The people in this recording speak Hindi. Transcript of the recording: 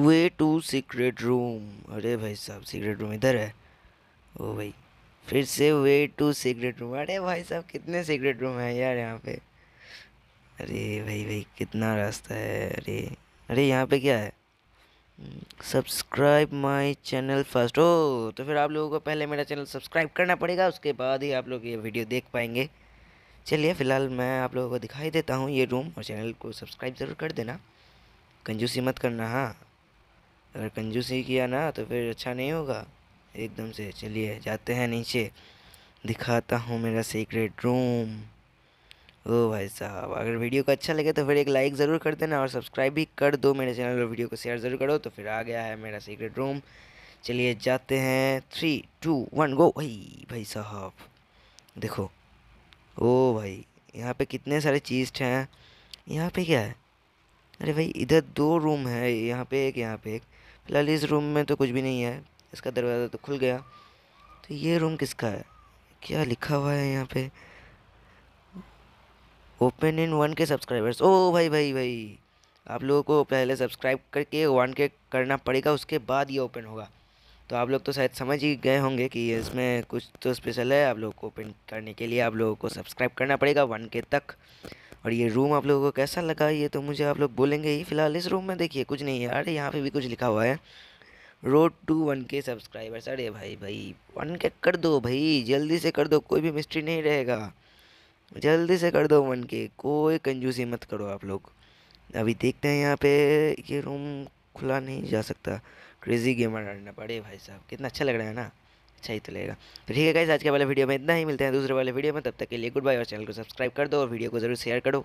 वे टू सीक्रेट रूम अरे भाई साहब सीक्रेट रूम इधर है ओ भाई फिर से वे टू सीक्रेट रूम अरे भाई साहब कितने सीक्रेट रूम है यार यहाँ पे अरे भाई भाई कितना रास्ता है अरे अरे यहाँ पे क्या है सब्सक्राइब माय चैनल फर्स्ट ओ तो फिर आप लोगों को पहले मेरा चैनल सब्सक्राइब करना पड़ेगा उसके बाद ही आप लोग ये वीडियो देख पाएंगे चलिए फ़िलहाल मैं आप लोगों को दिखाई देता हूँ ये रूम और चैनल को सब्सक्राइब ज़रूर कर देना कंजूसी मत करना हाँ अगर कंजूस ही किया ना तो फिर अच्छा नहीं होगा एकदम से चलिए जाते हैं नीचे दिखाता हूँ मेरा सीक्रेट रूम ओ भाई साहब अगर वीडियो को अच्छा लगे तो फिर एक लाइक ज़रूर कर देना और सब्सक्राइब भी कर दो मेरे चैनल और वीडियो को शेयर ज़रूर करो तो फिर आ गया है मेरा सीक्रेट रूम चलिए जाते हैं थ्री टू वन गो भाई भाई साहब देखो ओ भाई यहाँ पे कितने सारे चीज़ हैं यहाँ पे क्या है अरे भाई इधर दो रूम है यहाँ पे एक यहाँ पे एक फिलहाल इस रूम में तो कुछ भी नहीं है इसका दरवाज़ा तो खुल गया तो ये रूम किसका है क्या लिखा हुआ है यहाँ पे open in one K subscribers ओ भाई भाई भाई आप लोगों को पहले सब्सक्राइब करके वन के करना पड़ेगा उसके बाद ये ओपन होगा तो आप लोग तो शायद समझ ही गए होंगे कि इसमें कुछ तो स्पेशल है आप लोग को ओपन करने के लिए आप लोगों को सब्सक्राइब करना पड़ेगा वन के तक और ये रूम आप लोगों को कैसा लगा ये तो मुझे आप लोग बोलेंगे ही फिलहाल इस रूम में देखिए कुछ नहीं है अरे यहाँ पे भी कुछ लिखा हुआ है road to one K subscribers अरे भाई भाई वन के कर दो भाई जल्दी से कर दो कोई भी मिस्ट्री नहीं रहेगा जल्दी से कर दो वन के कोई कंजूसी मत करो आप लोग अभी देखते हैं यहाँ पे ये रूम खुला नहीं जा सकता क्रेजी गेमर अड्डा पड़े भाई साहब कितना अच्छा लग रहा है ना अच्छा ही तो लगेगा तो ठीक है कैसे आज के वाले वीडियो में इतना ही मिलते हैं दूसरे वाले वीडियो में तब तक के लिए गुड बाय और चैनल को सब्सक्राइब कर दो और वीडियो को जरूर शेयर करो